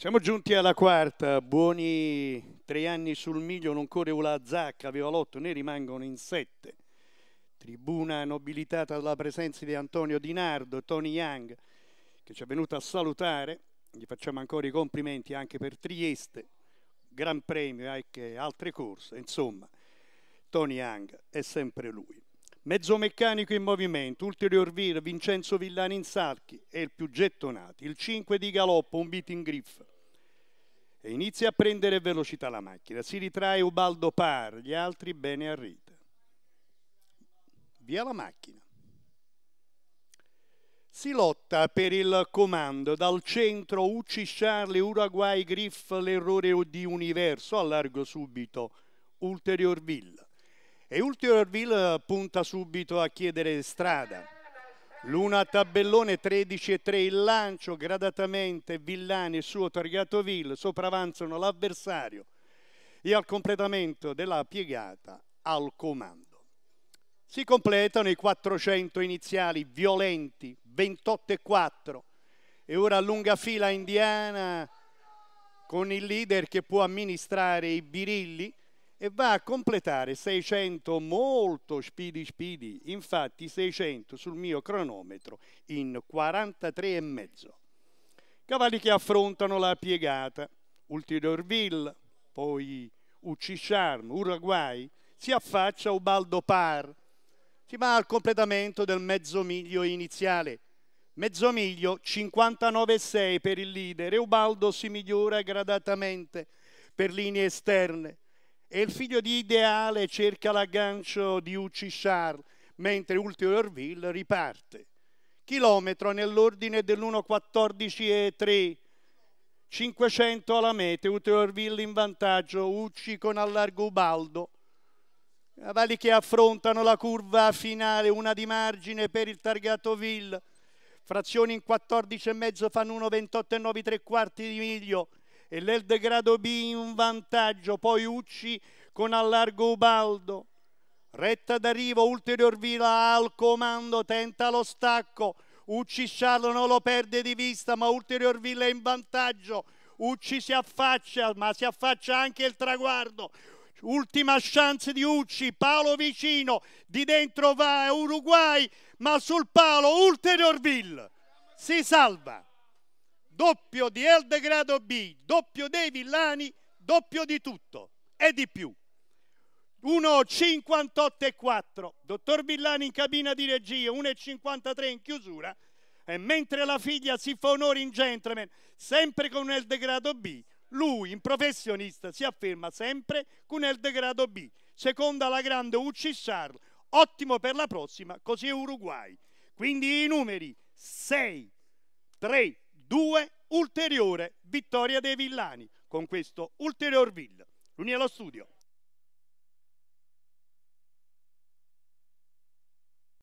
Siamo giunti alla quarta, buoni tre anni sul miglio, non corre una zacca, aveva l'otto, ne rimangono in sette. Tribuna nobilitata dalla presenza di Antonio Di Nardo, Tony Young, che ci è venuto a salutare. Gli facciamo ancora i complimenti anche per Trieste, Gran Premio e eh, anche altre corse. Insomma, Tony Young è sempre lui. Mezzo meccanico in movimento, ulterior vir Vincenzo Villani in salchi e il più gettonato, il 5 di Galoppo, un beat in griff e inizia a prendere velocità la macchina. Si ritrae Ubaldo Par, gli altri bene a rete. Via la macchina. Si lotta per il comando, dal centro Ucci Charlie, Uruguay Griff, l'errore di Universo, allargo subito Ulterior Villa. E Ulterior Villa eh, punta subito a chiedere strada Luna tabellone 13 e 3, il lancio gradatamente Villani e il suo Targatoville sopravanzano l'avversario e al completamento della piegata al comando. Si completano i 400 iniziali violenti, 28 e 4 e ora lunga fila indiana con il leader che può amministrare i birilli e va a completare 600 molto spidi spidi, infatti 600 sul mio cronometro in 43,5. Cavalli che affrontano la piegata, Ulteriorville, poi Uccisciarm, Uruguay, si affaccia Ubaldo Par, si va al completamento del mezzo miglio iniziale, mezzo miglio 59,6 per il leader e Ubaldo si migliora gradatamente per linee esterne e il figlio di Ideale cerca l'aggancio di Uccisciar, mentre Ulteriorville riparte. Chilometro nell'ordine dell'1.14,3, 500 alla mete, Ulteriorville in vantaggio, Ucci con allargo Ubaldo. Cavalli eh, che affrontano la curva finale, una di margine per il targato Ville. Frazioni in 14,5 fanno 1,28 e 9 3 quarti di miglio e nel degrado B in vantaggio, poi Ucci con allargo Ubaldo. Retta d'arrivo, ulterior vila al comando, tenta lo stacco. Ucci Sciallo non lo perde di vista, ma ulterior villa in vantaggio. Ucci si affaccia, ma si affaccia anche il traguardo. Ultima chance di Ucci, palo vicino, di dentro va Uruguay, ma sul palo ulterior Ulteriorville si salva doppio di Elde grado B, doppio dei villani, doppio di tutto e di più. 1,58 e 4, Dottor Villani in cabina di regia, 1,53 in chiusura. E mentre la figlia si fa onore in gentleman, sempre con un Elde grado B, lui in professionista si afferma sempre con un Elde grado B. Seconda la grande Uccisarl, ottimo per la prossima, così è Uruguay. Quindi i numeri 6, 3, due ulteriore vittoria dei villani con questo ulterior villa. L'Unia allo studio.